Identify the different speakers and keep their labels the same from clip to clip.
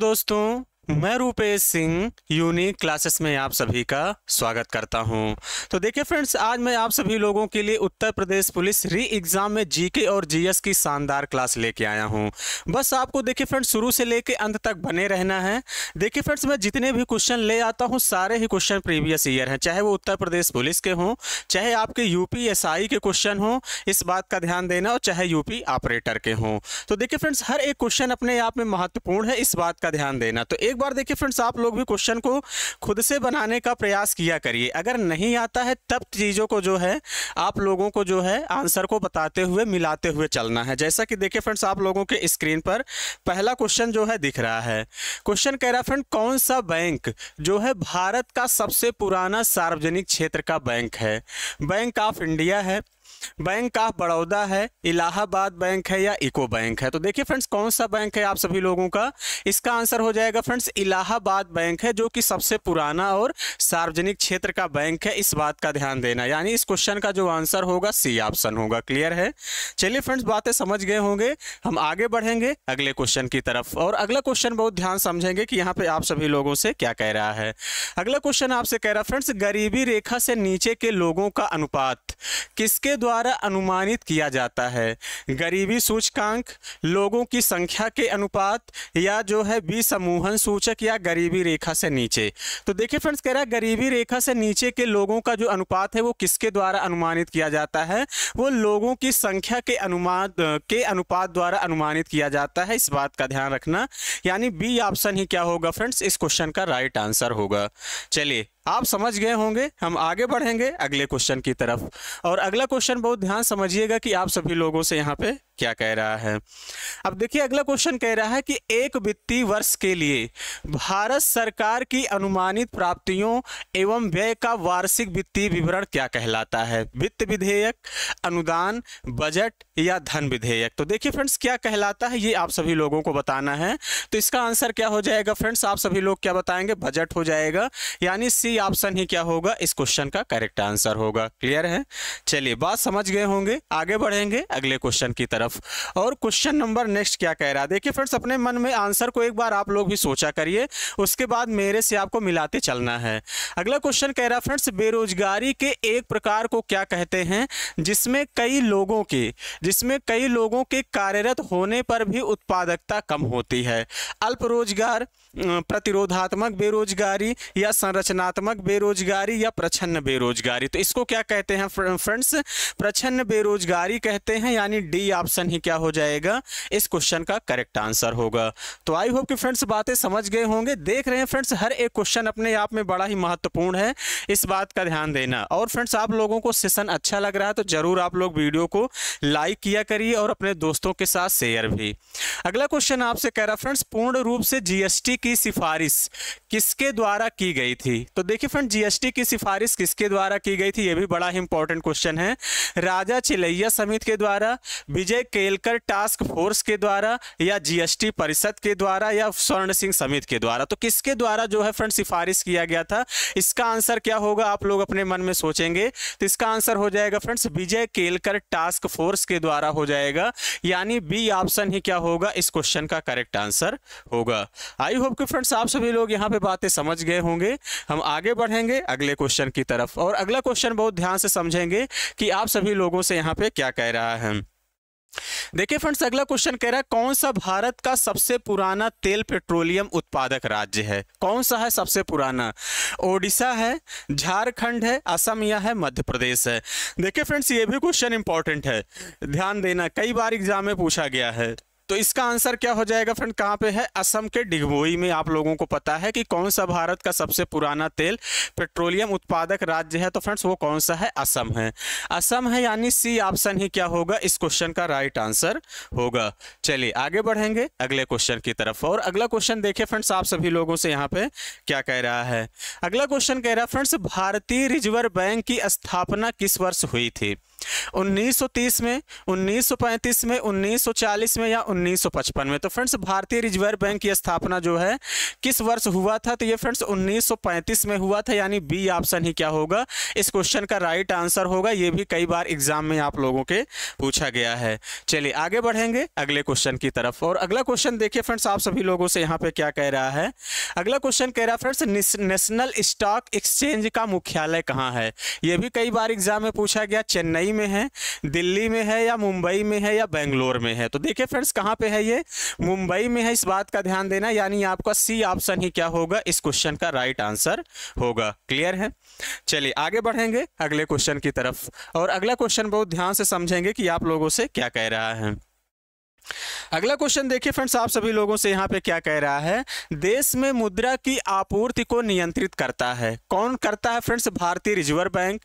Speaker 1: दोस्तों मैं Rupesh Singh unique classes में आप सभी का स्वागत करता हूं तो देखिए फ्रेंड्स आज मैं आप सभी लोगों के लिए Uttar Pradesh police re exam में जीके और जीएस की शानदार क्लास लेके आया हूं बस आपको देखिए फ्रेंड्स शुरू से लेके अंत तक बने रहना है देखिए फ्रेंड्स मैं जितने भी क्वेश्चन ले आता हूँ सारे ही क्वेश्चन प्रीवियस ईयर हैं चाहे वो उत्तर प्रदेश पुलिस के हों चाहे आपके यूपी के क्वेश्चन हों इस बात का ध्यान देना और चाहे यूपी ऑपरेटर के हों तो देखिए फ्रेंड्स हर एक क्वेश्चन अपने आप में महत्वपूर्ण है इस बात का ध्यान देना तो एक एक बार देखिए फ्रेंड्स आप लोग भी क्वेश्चन को खुद से बनाने का प्रयास किया करिए अगर नहीं आता है तब चीज़ों को जो है आप लोगों को जो है आंसर को बताते हुए मिलाते हुए चलना है जैसा कि देखिए फ्रेंड्स आप लोगों के स्क्रीन पर पहला क्वेश्चन जो है दिख रहा है क्वेश्चन कह रहा है फ्रेंड कौन सा बैंक जो है भारत का सबसे पुराना सार्वजनिक क्षेत्र का बैंक है बैंक ऑफ इंडिया है बैंक ऑफ बड़ौदा है इलाहाबाद बैंक है या इको बैंक है तो देखिए फ्रेंड्स कौन सा बैंक है आप सभी लोगों का इसका आंसर हो जाएगा फ्रेंड्स इलाहाबाद बैंक है जो कि सबसे पुराना और सार्वजनिक क्षेत्र का बैंक है इस बात का ध्यान देना यानी इस क्वेश्चन का जो आंसर होगा सी ऑप्शन होगा क्लियर है चलिए फ्रेंड्स बातें समझ गए होंगे हम आगे बढ़ेंगे अगले क्वेश्चन की तरफ और अगला क्वेश्चन बहुत ध्यान समझेंगे कि यहाँ पे आप सभी लोगों से क्या कह रहा है अगला क्वेश्चन आपसे कह रहा है फ्रेंड्स गरीबी रेखा से नीचे के लोगों का अनुपात किसके द्वारा द्वारा अनुमानित किया जाता है गरीबी सूचकांक लोगों की संख्या के अनुपात या जो है विसमूहन सूचक या गरीबी रेखा से नीचे तो देखिए फ्रेंड्स कह रहा है गरीबी रेखा से नीचे के लोगों का जो अनुपात है वो किसके द्वारा अनुमानित किया जाता है वो लोगों की संख्या के अनुमान के अनुपात द्वारा अनुमानित किया जाता है इस बात का ध्यान रखना यानी बी ऑप्शन ही क्या होगा फ्रेंड्स इस क्वेश्चन का राइट आंसर होगा चलिए आप समझ गए होंगे हम आगे बढ़ेंगे अगले क्वेश्चन की तरफ और अगला क्वेश्चन बहुत ध्यान समझिएगा कि आप सभी लोगों से यहाँ पे क्या कह रहा है अब देखिए अगला क्वेश्चन कह रहा है कि एक वित्तीय वर्ष के लिए भारत सरकार की अनुमानित प्राप्तियों एवं व्यय का वार्षिक वित्तीय विवरण क्या कहलाता है वित्त विधेयक अनुदान बजट या धन विधेयक तो देखिए फ्रेंड्स क्या कहलाता है ये आप सभी लोगों को बताना है तो इसका आंसर क्या हो जाएगा फ्रेंड्स आप सभी लोग क्या बताएंगे बजट हो जाएगा यानी सी ऑप्शन ही क्या होगा इस क्वेश्चन का करेक्ट आंसर होगा क्लियर है चलिए बात समझ गए होंगे आगे बढ़ेंगे अगले क्वेश्चन की तरफ तरफ और क्वेश्चन नंबर नेक्स्ट क्या कह रहा है देखिए फ्रेंड्स अपने मन में आंसर को एक बार आप लोग भी सोचा करिए उसके बाद मेरे से आपको मिलाते चलना है अगला क्वेश्चन कह रहा फ्रेंड्स बेरोजगारी के एक प्रकार को क्या कहते हैं जिसमें कई लोगों के जिसमें कई लोगों के कार्यरत होने पर भी उत्पादकता कम होती है अल्प रोजगार प्रतिरोधात्मक बेरोजगारी या संरचनात्मक बेरोजगारी या प्रछन्न बेरोजगारी तो इसको क्या कहते हैं फ्रेंड्स प्रछन्न बेरोजगारी कहते हैं यानी डी ऑप्शन ही क्या हो जाएगा इस क्वेश्चन का करेक्ट आंसर होगा तो आई होप कि फ्रेंड्स बातें समझ गए होंगे देख रहे हैं फ्रेंड्स हर एक क्वेश्चन अपने आप में बड़ा ही महत्वपूर्ण है इस बात का ध्यान देना और फ्रेंड्स आप लोगों को सेशन अच्छा लग रहा है तो ज़रूर आप लोग वीडियो को लाइक किया करिए और अपने दोस्तों के साथ शेयर भी अगला क्वेश्चन आपसे कह रहा फ्रेंड्स पूर्ण रूप से जीएसटी की सिफारिश किसके द्वारा की गई थी तो देखिए फ्रेंड जीएसटी की सिफारिश किसके द्वारा की गई थी ये भी बड़ा इंपॉर्टेंट क्वेश्चन है राजा चिलैया समिति के द्वारा विजय केलकर टास्क फोर्स के द्वारा या जीएसटी परिषद के द्वारा या स्वर्ण सिंह समिति के द्वारा तो किसके द्वारा जो है फ्रेंड सिफारिश किया गया था इसका आंसर क्या होगा आप लोग अपने मन में सोचेंगे तो इसका आंसर हो जाएगा friends Vijay Kelkar task force के द्वारा हो जाएगा यानी बी ऑप्शन ही क्या होगा इस क्वेश्चन का करेक्ट आंसर होगा आई होप होप कि फ्रेंड्स आप सभी लोग यहाँ पे बातें समझ गए होंगे हम आगे बढ़ेंगे अगले क्वेश्चन की तरफ और अगला क्वेश्चन बहुत ध्यान से समझेंगे कि आप सभी लोगों से यहाँ पे क्या कह रहा है देखिए फ्रेंड्स अगला क्वेश्चन कह रहा है कौन सा भारत का सबसे पुराना तेल पेट्रोलियम उत्पादक राज्य है कौन सा है सबसे पुराना ओडिशा है झारखंड है असम या है मध्य प्रदेश है देखिए फ्रेंड्स ये भी क्वेश्चन इंपॉर्टेंट है ध्यान देना कई बार एग्जाम में पूछा गया है तो इसका आंसर क्या हो जाएगा फ्रेंड कहाँ पे है असम के डिगबोई में आप लोगों को पता है कि कौन सा भारत का सबसे पुराना तेल पेट्रोलियम उत्पादक राज्य है तो फ्रेंड्स वो कौन सा है असम है असम है यानी सी ऑप्शन ही क्या होगा इस क्वेश्चन का राइट आंसर होगा चलिए आगे बढ़ेंगे अगले क्वेश्चन की तरफ और अगला क्वेश्चन देखिए फ्रेंड्स आप सभी लोगों से यहाँ पे क्या कह रहा है अगला क्वेश्चन कह रहा है फ्रेंड्स भारतीय रिजर्व बैंक की स्थापना किस वर्ष हुई थी 1930 में 1935 में 1940 में या 1955 में तो फ्रेंड्स भारतीय रिजर्व बैंक की स्थापना जो है किस वर्ष हुआ था तो ये फ्रेंड्स 1935 में हुआ था यानी बी ऑप्शन ही क्या होगा इस क्वेश्चन का राइट आंसर होगा ये भी कई बार एग्जाम में आप लोगों के पूछा गया है चलिए आगे बढ़ेंगे अगले क्वेश्चन की तरफ और अगला क्वेश्चन देखिए फ्रेंड्स आप सभी लोगों से यहाँ पे क्या कह रहा है अगला क्वेश्चन कह रहा है फ्रेंड्स नेशनल स्टॉक एक्सचेंज का मुख्यालय कहाँ है यह भी कई बार एग्जाम में पूछा गया चेन्नई मुंबई में है दिल्ली में है या मुंबई में है या बेंगलोर में है तो देखिए फ्रेंड्स कहाँ पे है ये मुंबई में है इस बात का ध्यान देना यानी आपका सी ऑप्शन ही क्या होगा इस क्वेश्चन का राइट आंसर होगा क्लियर है चलिए आगे बढ़ेंगे अगले क्वेश्चन की तरफ और अगला क्वेश्चन बहुत ध्यान से समझेंगे कि आप लोगों से क्या कह रहा है अगला क्वेश्चन देखिए फ्रेंड्स आप सभी लोगों से यहाँ पे क्या कह रहा है देश में मुद्रा की आपूर्ति को नियंत्रित करता है कौन करता है फ्रेंड्स भारतीय reserve bank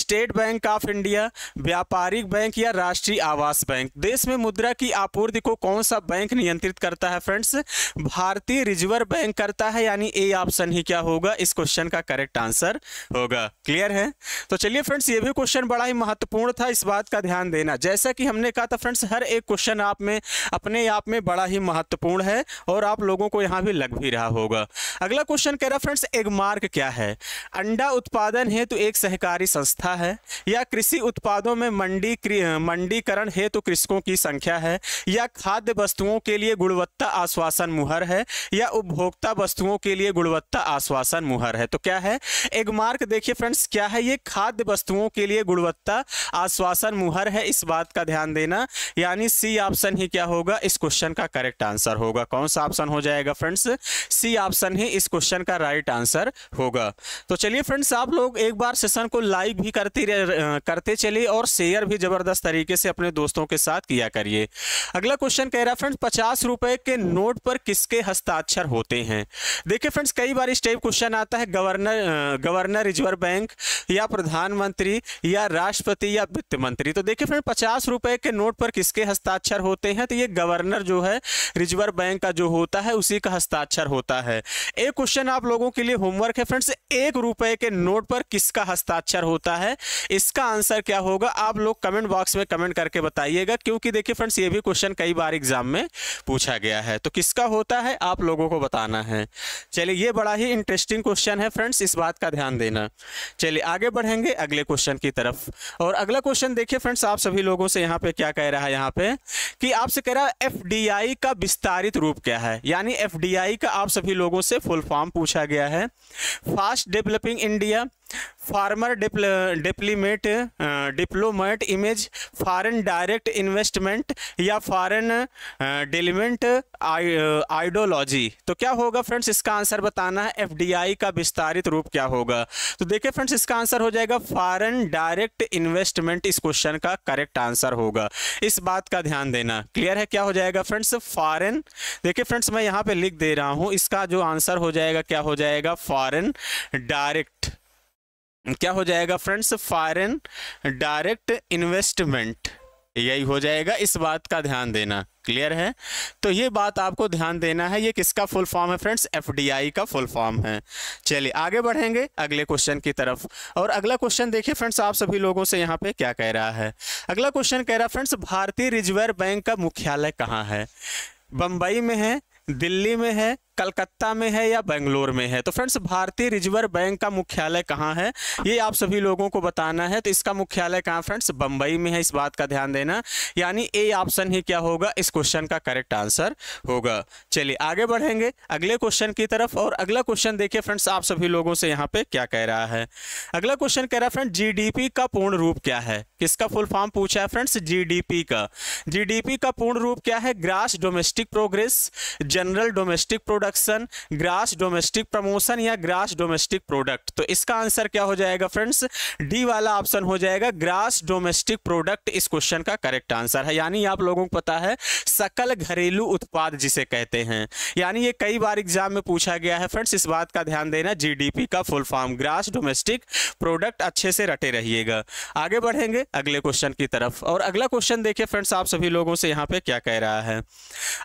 Speaker 1: state bank of India व्यापारिक बैंक या राष्ट्रीय आवास बैंक देश में मुद्रा की आपूर्ति को कौन सा बैंक नियंत्रित करता है फ्रेंड्स भारतीय रिजर्व बैंक करता है यानी ए ऑप्शन ही क्या होगा इस क्वेश्चन का करेक्ट आंसर होगा क्लियर है तो चलिए फ्रेंड्स ये भी क्वेश्चन बड़ा ही महत्वपूर्ण था इस बात का ध्यान देना जैसा कि हमने कहा था फ्रेंड्स हर एक क्वेश्चन आप में अपने आप में बड़ा ही महत्वपूर्ण है और आप लोगों को यहाँ भी लग भी रहा होगा अगला क्वेश्चन कह रहा फ्रेंड्स एगमार्क क्या है अंडा उत्पादन हेतु तो एक सहकारी संस्था है या कृषि उत्पादों में मंडी मंडीकरण हेतु तो कृषकों की संख्या है या खाद्य वस्तुओं के लिए गुणवत्ता आश्वासन मुहर है या उपभोक्ता वस्तुओं के लिए गुणवत्ता आश्वासन मुहर है तो क्या है एगमार्क देखिए फ्रेंड्स क्या है ये खाद्य वस्तुओं के लिए गुणवत्ता आश्वासन मुहर है इस बात का ध्यान देना यानी सी ऑप्शन ही क्या होगा इस क्वेश्चन का करेक्ट आंसर होगा कौन सा ऑप्शन हो जाएगा फ्रेंड्स सी ऑप्शन ही इस क्वेश्चन का राइट आंसर होगा तो चलिए फ्रेंड्स आप लोग एक बार सेशन को लाइक भी करते करते चलिए और शेयर भी जबरदस्त तरीके से अपने दोस्तों के साथ किया करिए अगला क्वेश्चन कह रहा है फ्रेंड्स पचास रुपए के नोट पर किसके हस्ताक्षर होते हैं देखिए फ्रेंड्स कई बार इस टाइप क्वेश्चन आता है गवर्नर गवर्नर रिजर्व बैंक या प्रधानमंत्री या राष्ट्रपति या वित्त मंत्री तो देखिए फ्रेंड पचास रुपए के नोट पर किसके हस्ताक्षर होते हैं है तो ये गवर्नर जो है रिजर्व बैंक का जो होता है उसी का हस्ताक्षर होता है एक क्वेश्चन आप लोगों के लिए होमवर्क है फ्रेंड्स एक रुपए के नोट पर किसका हस्ताक्षर होता है इसका आंसर क्या होगा आप लोग कमेंट बॉक्स में कमेंट करके बताइएगा क्योंकि देखिए फ्रेंड्स ये भी क्वेश्चन कई बार एग्जाम में पूछा गया है तो किसका होता है आप लोगों को बताना है चलिए ये बड़ा ही इंटरेस्टिंग क्वेश्चन है फ्रेंड्स इस बात का ध्यान देना चलिए आगे बढ़ेंगे अगले क्वेश्चन की तरफ और अगला क्वेश्चन देखिए फ्रेंड्स आप सभी लोगों से यहाँ पे क्या कह रहा है यहाँ पे कि आप आपसे कह रहा है एफडीआई का विस्तारित रूप क्या है यानी एफडीआई का आप सभी लोगों से फुल फॉर्म पूछा गया है fast developing India farmer diplomat diplomat image foreign direct investment या फॉरेन डिलीमेंट आइडियोलॉजी तो क्या होगा फ्रेंड्स इसका आंसर बताना है एफडीआई का विस्तारित रूप क्या होगा तो देखिए फ्रेंड्स इसका आंसर हो जाएगा फॉरेन डायरेक्ट इन्वेस्टमेंट इस क्वेश्चन का करेक्ट आंसर होगा इस बात का ध्यान देना क्लियर है क्या हो जाएगा फ्रेंड्स फॉरेन देखिए फ्रेंड्स मैं यहाँ पे लिख दे रहा हूँ इसका जो आंसर हो जाएगा क्या हो जाएगा फॉरेन डायरेक्ट क्या हो जाएगा फ्रेंड्स फॉरेन डायरेक्ट इन्वेस्टमेंट यही हो जाएगा इस बात का ध्यान देना क्लियर है तो ये बात आपको ध्यान देना है ये किसका फुल फॉर्म है फ्रेंड्स एफडीआई का फुल फॉर्म है चलिए आगे बढ़ेंगे अगले क्वेश्चन की तरफ और अगला क्वेश्चन देखिए फ्रेंड्स आप सभी लोगों से यहाँ पे क्या कह रहा है अगला क्वेश्चन कह रहा है फ्रेंड्स भारतीय रिजर्व बैंक का मुख्यालय कहाँ है बम्बई में है दिल्ली में है कलकत्ता में है या बेंगलोर में है तो फ्रेंड्स भारतीय रिजर्व बैंक का मुख्यालय कहाँ है ये आप सभी लोगों को बताना है तो इसका मुख्यालय कहाँ फ्रेंड्स बम्बई में है इस बात का ध्यान देना यानी ए ऑप्शन ही क्या होगा इस क्वेश्चन का करेक्ट आंसर होगा चलिए आगे बढ़ेंगे अगले क्वेश्चन की तरफ और अगला क्वेश्चन देखिए फ्रेंड्स आप सभी लोगों से यहाँ पे क्या कह रहा है अगला क्वेश्चन कह रहा है फ्रेंड जी का पूर्ण रूप क्या है किसका फुल फॉर्म पूछा है फ्रेंड्स जी का जी का पूर्ण रूप क्या है gross domestic progress general domestic product production gross domestic promotion या ग्रास डोमेस्टिक प्रोडक्ट तो इसका आंसर क्या हो जाएगा फ्रेंड्स डी वाला ऑप्शन हो जाएगा ग्रास डोमेस्टिक प्रोडक्ट इस क्वेश्चन का करेक्ट आंसर है यानी आप लोगों को पता है सकल घरेलू उत्पाद जिसे कहते हैं यानी ये कई बार एग्जाम में पूछा गया है फ्रेंड्स इस बात का ध्यान देना जीडीपी का full form gross domestic product अच्छे से रटे रहिएगा आगे बढ़ेंगे अगले क्वेश्चन की तरफ और अगला क्वेश्चन देखिए फ्रेंड्स आप सभी लोगों से यहाँ पे क्या कह रहा है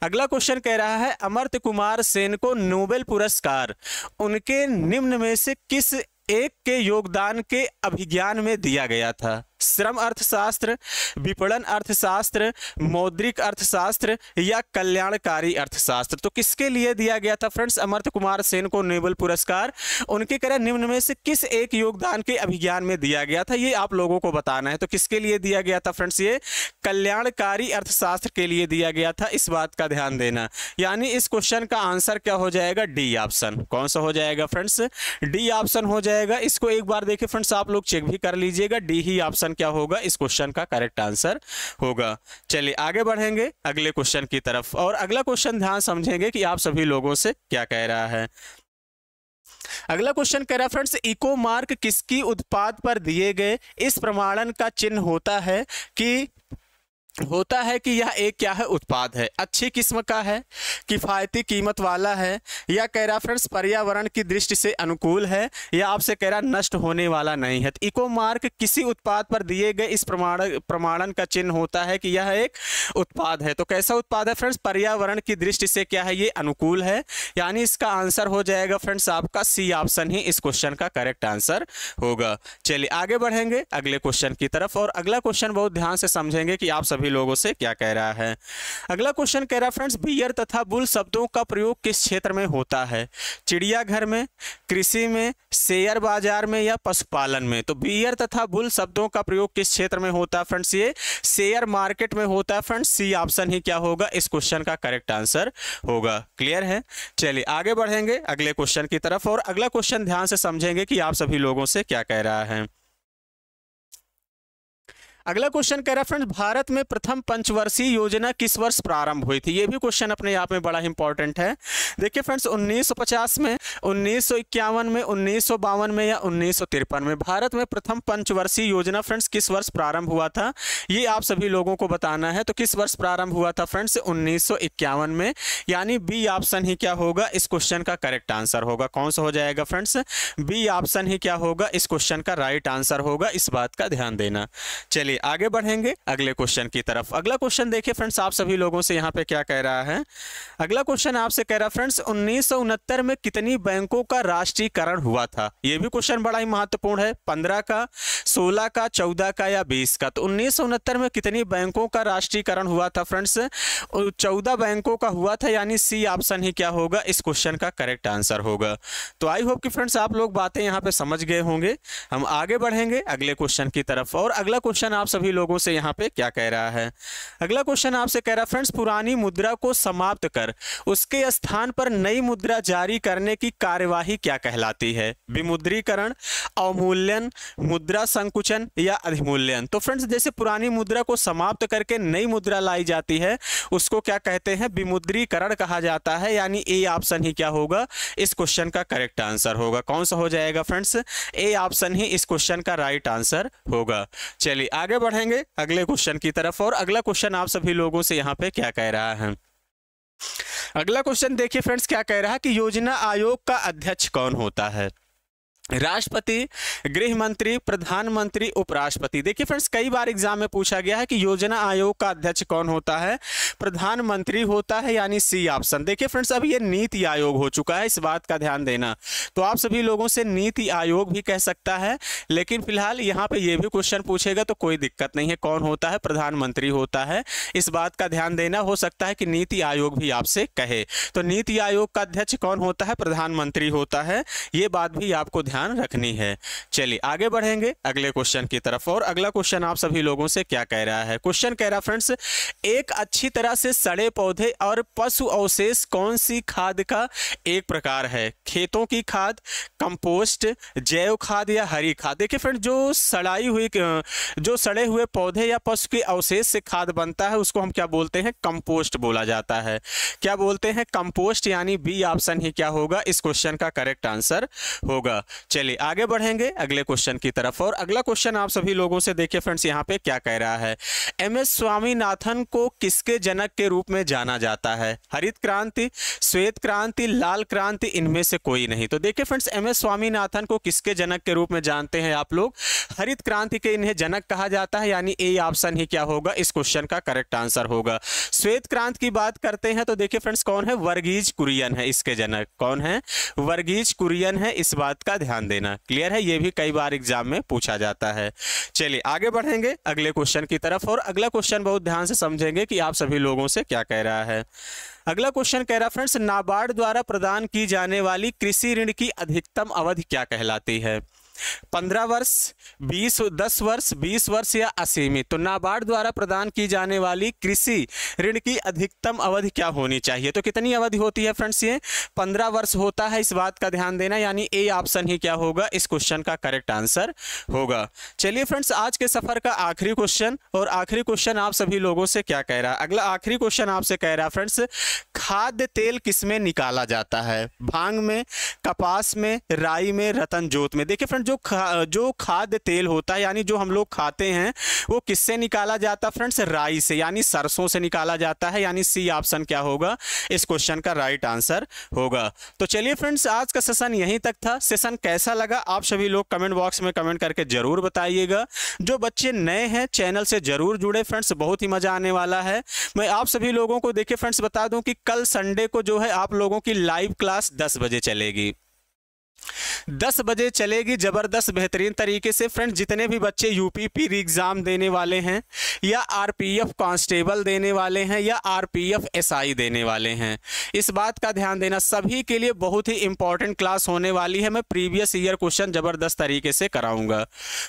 Speaker 1: अगला क्वेश्चन कह रहा है अमर्त कुमार सेन को नोबेल पुरस्कार उनके निम्न में से किस एक के योगदान के अभिज्ञान में दिया गया था श्रम अर्थशास्त्र विपणन अर्थशास्त्र मौद्रिक अर्थशास्त्र या कल्याणकारी अर्थशास्त्र तो किसके लिए दिया गया था फ्रेंड्स अमर्त कुमार सेन को नोबेल पुरस्कार उनके करे निम्न में से किस एक योगदान के अभिज्ञान में दिया गया था ये आप लोगों को बताना है तो किसके लिए दिया गया था फ्रेंड्स ये कल्याणकारी अर्थशास्त्र के लिए दिया गया था इस बात का ध्यान देना यानी इस क्वेश्चन का आंसर क्या हो जाएगा डी ऑप्शन कौन सा हो जाएगा फ्रेंड्स डी ऑप्शन हो जाएगा इसको एक बार देखिए फ्रेंड्स आप लोग चेक भी कर लीजिएगा डी ही ऑप्शन क्वेश्चन क्या होगा इस क्वेश्चन का करेक्ट आंसर होगा चलिए आगे बढ़ेंगे अगले क्वेश्चन की तरफ और अगला क्वेश्चन ध्यान समझेंगे कि आप सभी लोगों से क्या कह रहा है अगला क्वेश्चन कह रहा फ्रेंड्स इको मार्क किसकी उत्पाद पर दिए गए इस प्रमाणन का चिन्ह होता है कि होता है कि यह एक क्या है उत्पाद है अच्छी किस्म का है किफ़ायती कीमत वाला है या कह रहा फ्रेंड्स पर्यावरण की दृष्टि से अनुकूल है या आपसे कह रहा नष्ट होने वाला नहीं है तो इको मार्क किसी उत्पाद पर दिए गए इस प्रमाण प्रमाणन का चिन्ह होता है कि यह एक उत्पाद है तो कैसा उत्पाद है फ्रेंड्स पर्यावरण की दृष्टि से क्या है ये अनुकूल है यानी इसका आंसर हो जाएगा फ्रेंड्स आपका सी ऑप्शन ही इस क्वेश्चन का करेक्ट आंसर होगा चलिए आगे बढ़ेंगे अगले क्वेश्चन की तरफ और अगला क्वेश्चन बहुत ध्यान से समझेंगे कि आप सभी सभी लोगों से क्या कह रहा है अगला क्वेश्चन कह रहा फ्रेंड्स बियर तथा बुल शब्दों का प्रयोग किस क्षेत्र में होता है चिड़ियाघर में कृषि में शेयर बाजार में या पशुपालन में तो बियर तथा बुल शब्दों का प्रयोग किस क्षेत्र में होता है फ्रेंड्स ये शेयर मार्केट में होता है फ्रेंड्स सी ऑप्शन ही क्या होगा इस क्वेश्चन का करेक्ट आंसर होगा क्लियर है चलिए आगे बढ़ेंगे अगले क्वेश्चन की तरफ और अगला क्वेश्चन ध्यान से समझेंगे कि आप सभी लोगों से क्या कह रहा है अगला क्वेश्चन कह रहा है फ्रेंड्स भारत में प्रथम पंचवर्षीय योजना किस वर्ष प्रारंभ हुई थी ये भी क्वेश्चन अपने आप में बड़ा इंपॉर्टेंट है देखिए फ्रेंड्स 1950 में उन्नीस में उन्नीस में या उन्नीस में भारत में प्रथम पंचवर्षीय योजना फ्रेंड्स किस वर्ष प्रारंभ हुआ था ये आप सभी लोगों को बताना है तो किस वर्ष प्रारंभ हुआ था फ्रेंड्स उन्नीस में यानी बी ऑप्शन ही क्या होगा इस क्वेश्चन का करेक्ट आंसर होगा कौन सा हो जाएगा फ्रेंड्स बी ऑप्शन ही क्या होगा इस क्वेश्चन का राइट आंसर होगा इस बात का ध्यान देना चलिए चलिए आगे बढ़ेंगे अगले क्वेश्चन की तरफ अगला क्वेश्चन देखिए फ्रेंड्स आप सभी लोगों से यहाँ पे क्या कह रहा है अगला क्वेश्चन आपसे कह रहा फ्रेंड्स उन्नीस में कितनी बैंकों का राष्ट्रीयकरण हुआ था ये भी क्वेश्चन बड़ा ही महत्वपूर्ण है पंद्रह का सोलह का चौदह का या बीस का तो उन्नीस में कितनी बैंकों का राष्ट्रीयकरण हुआ था फ्रेंड्स चौदह बैंकों का हुआ था यानी सी ऑप्शन ही क्या होगा इस क्वेश्चन का करेक्ट आंसर होगा तो आई होप कि फ्रेंड्स आप लोग बातें यहाँ पे समझ गए होंगे हम आगे बढ़ेंगे अगले क्वेश्चन की तरफ और अगला क्वेश्चन आप सभी लोगों से यहाँ पे क्या कह रहा है अगला क्वेश्चन आपसे कह रहा है फ्रेंड्स पुरानी मुद्रा को समाप्त कर उसके स्थान पर नई मुद्रा जारी करने की कार्यवाही क्या कहलाती है विमुद्रीकरण अवमूल्यन मुद्रा संकुचन या अधिमूल्यन तो फ्रेंड्स जैसे पुरानी मुद्रा को समाप्त करके नई मुद्रा लाई जाती है उसको क्या कहते हैं विमुद्रीकरण कहा जाता है यानी ए ऑप्शन ही क्या होगा इस क्वेश्चन का करेक्ट आंसर होगा कौन सा हो जाएगा फ्रेंड्स ए ऑप्शन ही इस क्वेश्चन का राइट आंसर होगा चलिए आगे आगे बढ़ेंगे अगले क्वेश्चन की तरफ और अगला क्वेश्चन आप सभी लोगों से यहाँ पे क्या कह रहा है अगला क्वेश्चन देखिए फ्रेंड्स क्या कह रहा है कि योजना आयोग का अध्यक्ष कौन होता है राष्ट्रपति गृह मंत्री प्रधानमंत्री उपराष्ट्रपति देखिए फ्रेंड्स कई बार एग्जाम में पूछा गया है कि योजना आयोग का अध्यक्ष कौन होता है प्रधानमंत्री होता है यानी सी ऑप्शन देखिए फ्रेंड्स अब ये नीति आयोग हो चुका है इस बात का ध्यान देना तो आप सभी लोगों से नीति आयोग भी कह सकता है लेकिन फिलहाल यहाँ पे ये भी क्वेश्चन पूछेगा तो कोई दिक्कत नहीं है कौन होता है प्रधानमंत्री होता है इस बात का ध्यान देना हो सकता है कि नीति आयोग भी आपसे कहे तो नीति आयोग का अध्यक्ष कौन होता है प्रधानमंत्री होता है ये बात भी आपको ध्यान ध्यान रखनी है चलिए आगे बढ़ेंगे अगले क्वेश्चन की तरफ और अगला क्वेश्चन आप सभी लोगों से क्या कह रहा है क्वेश्चन कह रहा फ्रेंड्स एक अच्छी तरह से सड़े पौधे और पशु अवशेष कौन सी खाद का एक प्रकार है खेतों की खाद कंपोस्ट जैव खाद या हरी खाद देखिए फ्रेंड जो सड़ाई हुई जो सड़े हुए पौधे या पशु के अवशेष से खाद बनता है उसको हम क्या बोलते हैं कंपोस्ट बोला जाता है क्या बोलते हैं कंपोस्ट यानी बी ऑप्शन ही क्या होगा इस क्वेश्चन का करेक्ट आंसर होगा चलिए आगे बढ़ेंगे अगले क्वेश्चन की तरफ और अगला क्वेश्चन आप सभी लोगों से देखिए फ्रेंड्स यहाँ पे क्या कह रहा है एम एस स्वामीनाथन को किसके जनक के रूप में जाना जाता है हरित क्रांति श्वेत क्रांति लाल क्रांति इनमें से कोई नहीं तो देखिए फ्रेंड्स एम एस स्वामीनाथन को किसके जनक के रूप में जानते हैं आप लोग हरित क्रांति के इन्हें जनक कहा जाता है यानी ए ऑप्शन ही क्या होगा इस क्वेश्चन का करेक्ट आंसर होगा श्वेत क्रांति की बात करते हैं तो देखिए फ्रेंड्स कौन है वर्गीज कुरियन है इसके जनक कौन है वर्गीज कुरियन है इस बात का ध्यान ध्यान देना क्लियर है ये भी कई बार एग्जाम में पूछा जाता है चलिए आगे बढ़ेंगे अगले क्वेश्चन की तरफ और अगला क्वेश्चन बहुत ध्यान से समझेंगे कि आप सभी लोगों से क्या कह रहा है अगला क्वेश्चन कह रहा फ्रेंड्स नाबार्ड द्वारा प्रदान की जाने वाली कृषि ऋण की अधिकतम अवधि क्या कहलाती है पंद्रह वर्ष बीस दस वर्ष बीस वर्ष या असीमित तो नाबार्ड द्वारा प्रदान की जाने वाली कृषि ऋण की अधिकतम अवधि क्या होनी चाहिए तो कितनी अवधि होती है फ्रेंड्स ये पंद्रह वर्ष होता है इस बात का ध्यान देना यानी ए ऑप्शन ही क्या होगा इस क्वेश्चन का करेक्ट आंसर होगा चलिए फ्रेंड्स आज के सफर का आखिरी क्वेश्चन और आखिरी क्वेश्चन आप सभी लोगों से क्या कह रहा है अगला आखिरी क्वेश्चन आपसे कह रहा है फ्रेंड्स खाद्य तेल किसमें निकाला जाता है भांग में कपास में राई में रतन जोत में देखिए फ्रेंड्स जो खा जो खाद्य तेल होता है यानी जो हम लोग खाते हैं वो किससे निकाला जाता है फ्रेंड्स राई से यानी सरसों से निकाला जाता है यानी सी ऑप्शन क्या होगा इस क्वेश्चन का राइट आंसर होगा तो चलिए फ्रेंड्स आज का सेशन यहीं तक था सेशन कैसा लगा आप सभी लोग कमेंट बॉक्स में कमेंट करके जरूर बताइएगा जो बच्चे नए हैं चैनल से जरूर जुड़े फ्रेंड्स बहुत ही मजा आने वाला है मैं आप सभी लोगों को देखिए फ्रेंड्स बता दूं कि कल संडे को जो है आप लोगों की लाइव क्लास 10 बजे चलेगी दस बजे चलेगी ज़बरदस्त बेहतरीन तरीके से फ्रेंड जितने भी बच्चे यूपी पी एग्ज़ाम देने वाले हैं या आरपीएफ कांस्टेबल देने वाले हैं या आरपीएफ एसआई देने वाले हैं इस बात का ध्यान देना सभी के लिए बहुत ही इंपॉर्टेंट क्लास होने वाली है मैं प्रीवियस ईयर क्वेश्चन ज़बरदस्त तरीके से कराऊंगा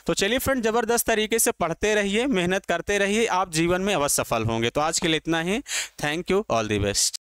Speaker 1: तो चलिए फ्रेंड ज़बरदस्त तरीके से पढ़ते रहिए मेहनत करते रहिए आप जीवन में अवश्य सफल होंगे तो आज के लिए इतना ही thank you all the best